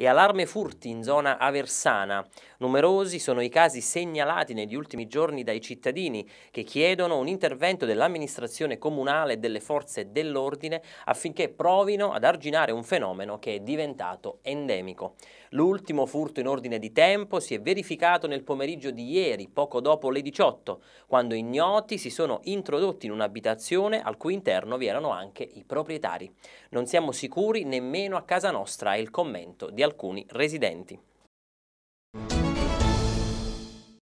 e allarme furti in zona aversana. Numerosi sono i casi segnalati negli ultimi giorni dai cittadini che chiedono un intervento dell'amministrazione comunale e delle forze dell'ordine affinché provino ad arginare un fenomeno che è diventato endemico. L'ultimo furto in ordine di tempo si è verificato nel pomeriggio di ieri, poco dopo le 18, quando ignoti si sono introdotti in un'abitazione al cui interno vi erano anche i proprietari. Non siamo sicuri nemmeno a casa nostra, è il commento di alcuni alcuni residenti.